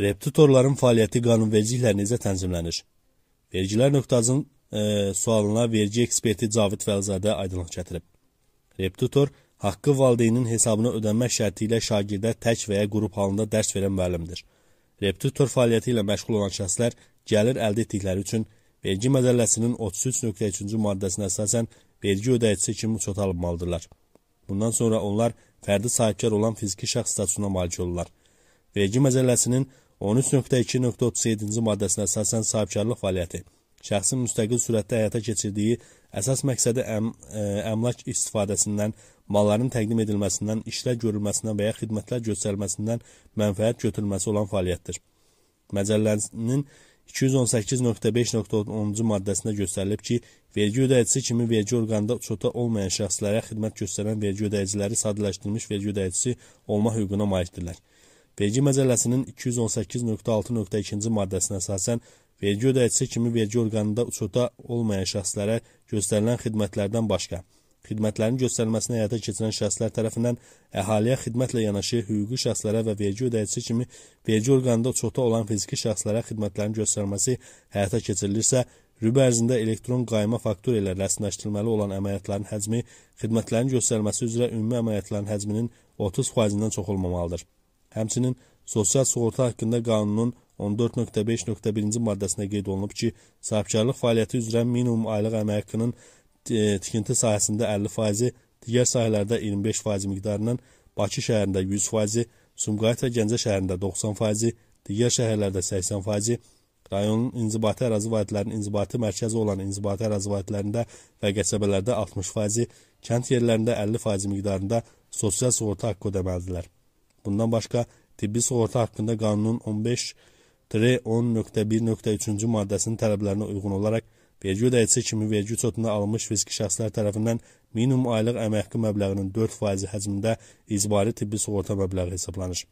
Repetitorların fəaliyyəti qanunvericiliklə necə tənzimlənir? Vergilər nöqtazın e, sualına vergi eksperti Cavid Fəlzadə aydınlıq gətirib. Repetitor haqqı valideynin hesabına ödənmək şərti ilə şagirdə tək və ya qrup halında dərs verən müəllimdir. Repetitor fəaliyyəti ilə məşğul olan şəxslər gəlir əldə etdikləri üçün vergi məcəlləsinin 33.3-cü maddəsinə əsasən vergi ödəyicisi kimi çotalanmalıdırlar. Bundan sonra onlar fərdi sahibkar olan fiziki şəxs statusuna malik olurlar. Vergi məcəlləsinin 13.2.37-ci maddəsinə əsasən sahibkarlıq fəaliyyəti şəxsin müstəqil sürətdə həyata keçirdiyi əsas məqsədi əm, ə, e, əmlak istifadəsindən, malların təqdim edilməsindən, işlər görülməsindən və ya xidmətlər göstərilməsindən mənfəət götürülməsi olan fəaliyyətdir. Məcəllənin 218.5.10-cu maddəsində göstərilib ki, vergi ödəyicisi kimi vergi orqanında uçota olmayan şəxslərə xidmət göstərən vergi ödəyiciləri sadələşdirilmiş vergi ödəyicisi olma hüququna malikdirlər. Vergi məcəlləsinin 218.6.2-ci maddəsinə əsasən vergi ödəyicisi kimi vergi orqanında uçota olmayan şəxslərə göstərilən xidmətlərdən başqa xidmətlərin göstərilməsini həyata keçirən şəxslər tərəfindən əhaliyə xidmətlə yanaşı hüquqi şəxslərə və vergi ödəyicisi kimi vergi orqanında çoxda olan fiziki şəxslərə xidmətlərin göstərilməsi həyata keçirilirsə, rübə ərzində elektron qayma faktura ilə rəsmiləşdirilməli olan əməliyyatların həcmi xidmətlərin göstərilməsi üzrə ümumi əməliyyatların həcminin 30%-dən çox olmamalıdır. Həmçinin sosial sığorta haqqında qanunun 14.5.1-ci maddəsində qeyd olunub ki, sahibkarlıq fəaliyyəti üzrə minimum aylıq əmək haqqının e, tikinti sahəsində 50%-i, digər sahələrdə 25% miqdarından Bakı şəhərində 100%-i, Sumqayıt və Gəncə şəhərində 90%-i, digər şəhərlərdə 80%-i, rayonun inzibati ərazi vahidlərinin inzibati mərkəzi olan inzibati ərazi vahidlərində və qəsəbələrdə 60%-i, kənd yerlərində 50% miqdarında sosial sığorta haqqı ödəməlidirlər. Bundan başqa tibbi sığorta haqqında qanunun 15-10.1.3-cü maddəsinin tələblərinə uyğun olaraq vergi ödəyicisi kimi vergi çotuna alınmış fiziki şəxslər tərəfindən minimum aylıq əmək haqqı məbləğinin 4 faizi həcmində icbari tibbi sığorta məbləği hesablanır.